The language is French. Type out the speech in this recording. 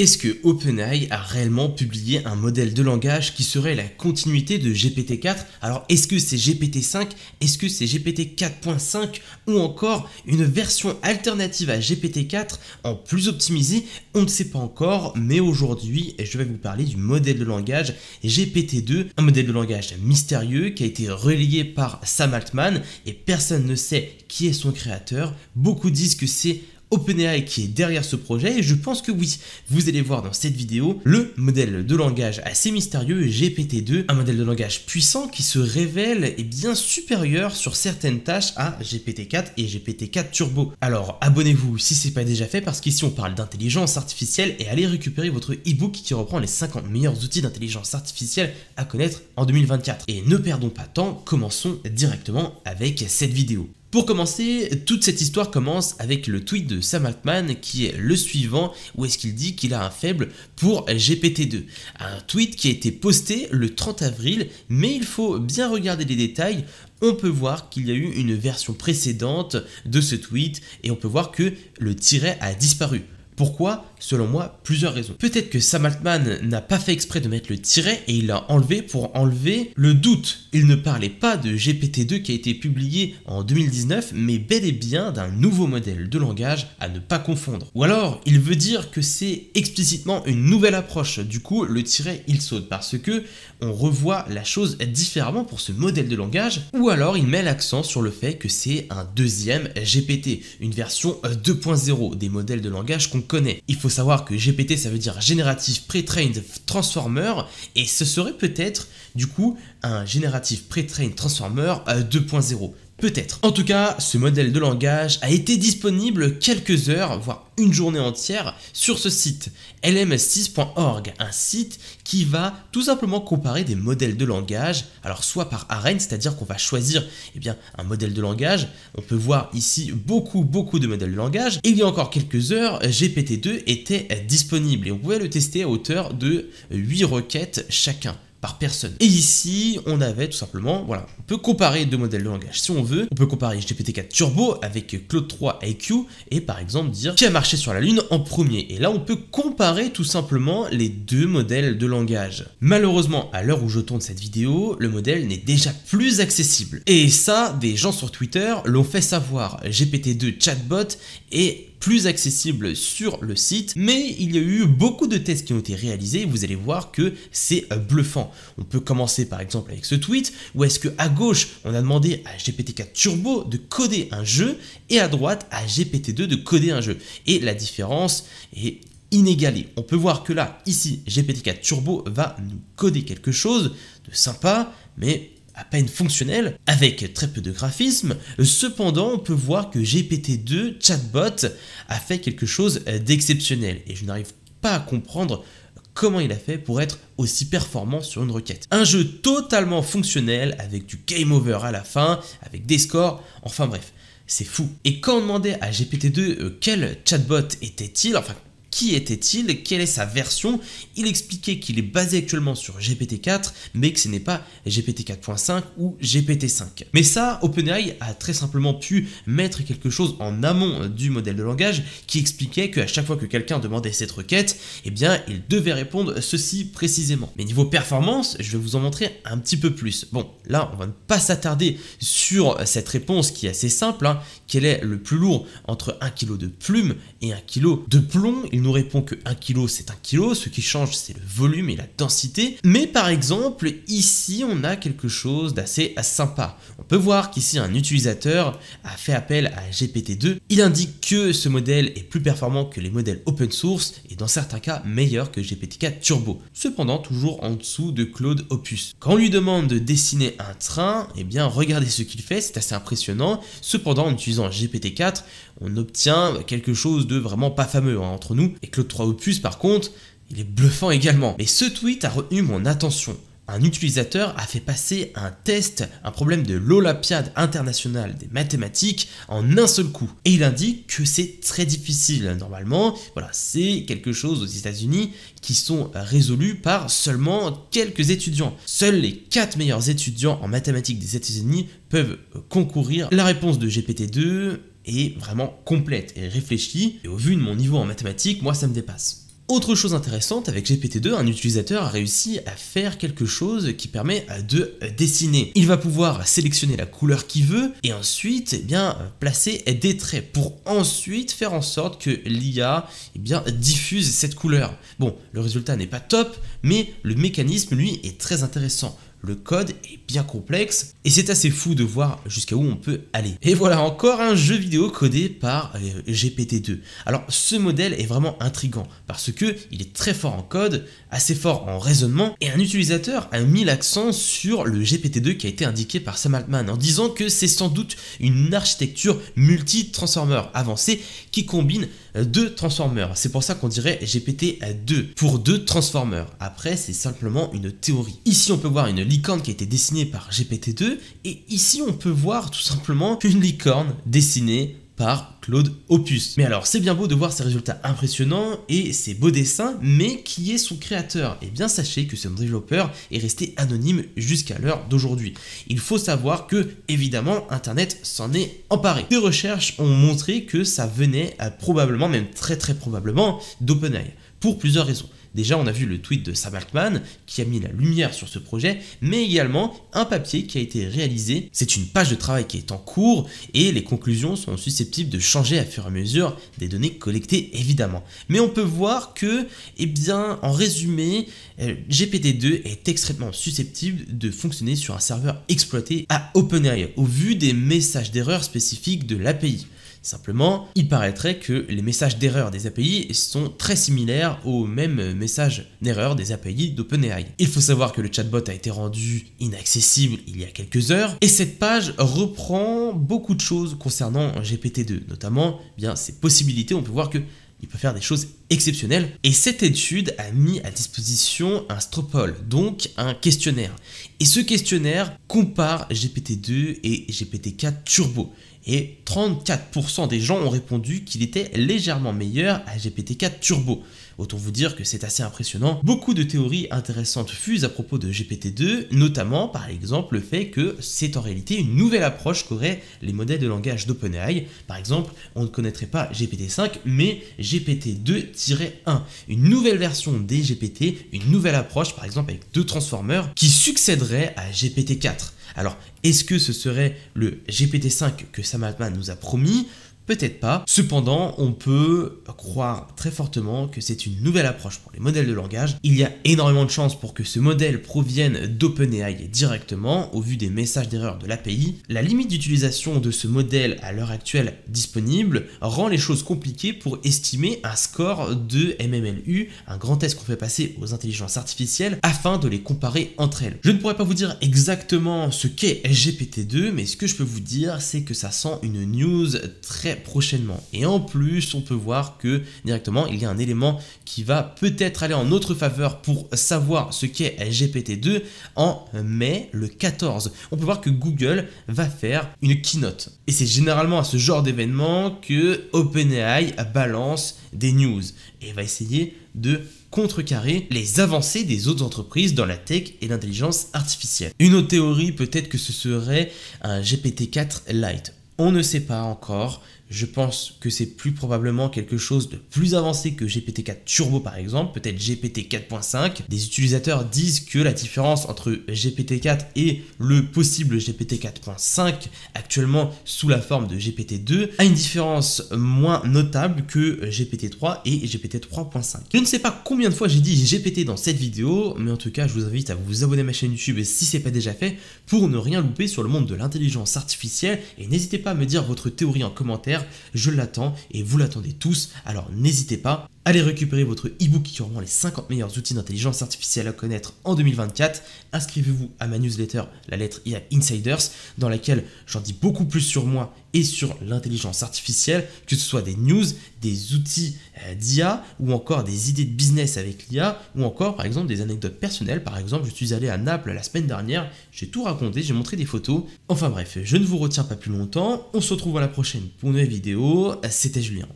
Est-ce que OpenAI a réellement publié un modèle de langage qui serait la continuité de GPT-4 Alors est-ce que c'est GPT-5 Est-ce que c'est GPT-4.5 Ou encore une version alternative à GPT-4 en plus optimisée On ne sait pas encore, mais aujourd'hui je vais vous parler du modèle de langage GPT-2, un modèle de langage mystérieux qui a été relié par Sam Altman et personne ne sait qui est son créateur. Beaucoup disent que c'est OpenAI qui est derrière ce projet et je pense que oui, vous allez voir dans cette vidéo le modèle de langage assez mystérieux GPT-2, un modèle de langage puissant qui se révèle et eh bien supérieur sur certaines tâches à GPT-4 et GPT-4 Turbo. Alors abonnez-vous si c'est pas déjà fait parce qu'ici on parle d'intelligence artificielle et allez récupérer votre e-book qui reprend les 50 meilleurs outils d'intelligence artificielle à connaître en 2024. Et ne perdons pas de temps, commençons directement avec cette vidéo. Pour commencer, toute cette histoire commence avec le tweet de Sam Altman qui est le suivant où est-ce qu'il dit qu'il a un faible pour GPT-2. Un tweet qui a été posté le 30 avril, mais il faut bien regarder les détails. On peut voir qu'il y a eu une version précédente de ce tweet et on peut voir que le tiret a disparu. Pourquoi Selon moi, plusieurs raisons. Peut-être que Sam Altman n'a pas fait exprès de mettre le tiret et il l'a enlevé pour enlever le doute. Il ne parlait pas de GPT-2 qui a été publié en 2019, mais bel et bien d'un nouveau modèle de langage à ne pas confondre. Ou alors, il veut dire que c'est explicitement une nouvelle approche. Du coup, le tiret, il saute parce que on revoit la chose différemment pour ce modèle de langage. Ou alors, il met l'accent sur le fait que c'est un deuxième GPT, une version 2.0 euh, des modèles de langage qu'on il faut savoir que GPT, ça veut dire génératif Pre-Trained Transformer, et ce serait peut-être, du coup, un génératif Pre-Trained Transformer 2.0. Euh, Peut-être. En tout cas, ce modèle de langage a été disponible quelques heures, voire une journée entière, sur ce site, lms6.org, un site qui va tout simplement comparer des modèles de langage, alors soit par arène, c'est-à-dire qu'on va choisir eh bien, un modèle de langage, on peut voir ici beaucoup beaucoup de modèles de langage, et il y a encore quelques heures, GPT-2 était disponible et on pouvait le tester à hauteur de 8 requêtes chacun par personne. Et ici, on avait tout simplement, voilà, on peut comparer deux modèles de langage si on veut. On peut comparer GPT-4 Turbo avec Claude 3 IQ et par exemple dire qui a marché sur la Lune en premier. Et là, on peut comparer tout simplement les deux modèles de langage. Malheureusement, à l'heure où je tourne cette vidéo, le modèle n'est déjà plus accessible. Et ça, des gens sur Twitter l'ont fait savoir. GPT-2 Chatbot et plus accessible sur le site, mais il y a eu beaucoup de tests qui ont été réalisés vous allez voir que c'est euh, bluffant. On peut commencer par exemple avec ce tweet où est-ce que à gauche on a demandé à GPT-4 Turbo de coder un jeu et à droite à GPT-2 de coder un jeu. Et la différence est inégalée. On peut voir que là, ici, GPT-4 Turbo va nous coder quelque chose de sympa, mais à peine fonctionnel, avec très peu de graphisme. Cependant, on peut voir que GPT-2 Chatbot a fait quelque chose d'exceptionnel et je n'arrive pas à comprendre comment il a fait pour être aussi performant sur une requête. Un jeu totalement fonctionnel avec du game over à la fin, avec des scores, enfin bref, c'est fou. Et quand on demandait à GPT-2 euh, quel chatbot était-il, enfin qui était-il Quelle est sa version Il expliquait qu'il est basé actuellement sur GPT-4, mais que ce n'est pas GPT-4.5 ou GPT-5. Mais ça, OpenAI a très simplement pu mettre quelque chose en amont du modèle de langage qui expliquait qu'à chaque fois que quelqu'un demandait cette requête, eh bien, il devait répondre ceci précisément. Mais niveau performance, je vais vous en montrer un petit peu plus. Bon, là, on va ne pas s'attarder sur cette réponse qui est assez simple. Hein. Quel est le plus lourd entre 1 kg de plume et 1 kg de plomb nous répond que 1 kg c'est 1 kg, ce qui change c'est le volume et la densité. Mais par exemple, ici on a quelque chose d'assez sympa. On peut voir qu'ici un utilisateur a fait appel à GPT-2. Il indique que ce modèle est plus performant que les modèles open source et dans certains cas meilleur que GPT-4 Turbo. Cependant toujours en dessous de Claude Opus. Quand on lui demande de dessiner un train, eh bien regardez ce qu'il fait, c'est assez impressionnant. Cependant en utilisant GPT-4, on obtient quelque chose de vraiment pas fameux hein, entre nous. Et Claude 3 Opus, par contre, il est bluffant également. Mais ce tweet a retenu mon attention un utilisateur a fait passer un test, un problème de l'Olympiade internationale des mathématiques en un seul coup. Et il indique que c'est très difficile. Normalement, voilà, c'est quelque chose aux États-Unis qui sont résolus par seulement quelques étudiants. Seuls les 4 meilleurs étudiants en mathématiques des États-Unis peuvent concourir. La réponse de GPT-2 est vraiment complète et réfléchie, et au vu de mon niveau en mathématiques, moi ça me dépasse. Autre chose intéressante, avec GPT-2, un utilisateur a réussi à faire quelque chose qui permet de euh, dessiner. Il va pouvoir sélectionner la couleur qu'il veut et ensuite eh bien, euh, placer des traits pour ensuite faire en sorte que l'IA eh diffuse cette couleur. Bon, le résultat n'est pas top, mais le mécanisme, lui, est très intéressant. Le code est bien complexe, et c'est assez fou de voir jusqu'à où on peut aller. Et voilà encore un jeu vidéo codé par euh, GPT-2. Alors ce modèle est vraiment intrigant, parce que il est très fort en code, assez fort en raisonnement, et un utilisateur a mis l'accent sur le GPT-2 qui a été indiqué par Sam Altman, en disant que c'est sans doute une architecture multi-transformer avancée qui combine euh, deux transformers. C'est pour ça qu'on dirait GPT-2 pour deux transformers. Après, c'est simplement une théorie. Ici, on peut voir une licorne qui a été dessinée par GPT-2, et ici on peut voir tout simplement une licorne dessinée par Claude Opus. Mais alors, c'est bien beau de voir ces résultats impressionnants et ces beaux dessins, mais qui est son créateur Et eh bien, sachez que ce développeur est resté anonyme jusqu'à l'heure d'aujourd'hui. Il faut savoir que, évidemment, Internet s'en est emparé. Des recherches ont montré que ça venait probablement, même très très probablement, d'OpenAI, pour plusieurs raisons. Déjà, on a vu le tweet de Sam Altman qui a mis la lumière sur ce projet, mais également un papier qui a été réalisé. C'est une page de travail qui est en cours et les conclusions sont susceptibles de changer à fur et à mesure des données collectées évidemment. Mais on peut voir que, eh bien, en résumé, euh, GPT-2 est extrêmement susceptible de fonctionner sur un serveur exploité à OpenAI au vu des messages d'erreur spécifiques de l'API. Simplement, il paraîtrait que les messages d'erreur des API sont très similaires aux mêmes messages d'erreur des API d'OpenAI. Il faut savoir que le chatbot a été rendu inaccessible il y a quelques heures, et cette page reprend beaucoup de choses concernant GPT-2, notamment eh bien, ses possibilités. On peut voir que il peut faire des choses exceptionnelles. Et cette étude a mis à disposition un Stropol, donc un questionnaire. Et ce questionnaire compare GPT-2 et GPT-4 Turbo et 34% des gens ont répondu qu'il était légèrement meilleur à GPT-4 Turbo, Autant vous dire que c'est assez impressionnant. Beaucoup de théories intéressantes fusent à propos de GPT-2, notamment par exemple le fait que c'est en réalité une nouvelle approche qu'auraient les modèles de langage d'OpenAI. Par exemple, on ne connaîtrait pas GPT-5, mais GPT-2-1, une nouvelle version des GPT, une nouvelle approche par exemple avec deux transformers qui succéderait à GPT-4. Alors, est-ce que ce serait le GPT-5 que Sam Altman nous a promis peut-être pas. Cependant, on peut croire très fortement que c'est une nouvelle approche pour les modèles de langage. Il y a énormément de chances pour que ce modèle provienne d'OpenAI directement au vu des messages d'erreur de l'API. La limite d'utilisation de ce modèle à l'heure actuelle disponible rend les choses compliquées pour estimer un score de MMLU, un grand test qu'on fait passer aux intelligences artificielles afin de les comparer entre elles. Je ne pourrais pas vous dire exactement ce qu'est GPT-2, mais ce que je peux vous dire, c'est que ça sent une news très prochainement. Et en plus, on peut voir que directement, il y a un élément qui va peut-être aller en notre faveur pour savoir ce qu'est GPT-2 en mai le 14. On peut voir que Google va faire une keynote. Et c'est généralement à ce genre d'événement que OpenAI balance des news et va essayer de contrecarrer les avancées des autres entreprises dans la tech et l'intelligence artificielle. Une autre théorie peut-être que ce serait un GPT-4 Lite. On ne sait pas encore, je pense que c'est plus probablement quelque chose de plus avancé que GPT-4 Turbo par exemple, peut-être GPT 4.5. Des utilisateurs disent que la différence entre GPT-4 et le possible GPT 4.5 actuellement sous la forme de GPT-2 a une différence moins notable que GPT-3 et GPT 3.5. Je ne sais pas combien de fois j'ai dit GPT dans cette vidéo, mais en tout cas je vous invite à vous abonner à ma chaîne YouTube si c'est pas déjà fait pour ne rien louper sur le monde de l'intelligence artificielle et n'hésitez pas à me dire votre théorie en commentaire je l'attends et vous l'attendez tous, alors n'hésitez pas. Allez récupérer votre e-book qui rend les 50 meilleurs outils d'intelligence artificielle à connaître en 2024. Inscrivez-vous à ma newsletter, la lettre IA Insiders, dans laquelle j'en dis beaucoup plus sur moi et sur l'intelligence artificielle, que ce soit des news, des outils euh, d'IA ou encore des idées de business avec l'IA ou encore par exemple des anecdotes personnelles. Par exemple, je suis allé à Naples la semaine dernière, j'ai tout raconté, j'ai montré des photos. Enfin bref, je ne vous retiens pas plus longtemps. On se retrouve à la prochaine pour une nouvelle vidéo. C'était Julien.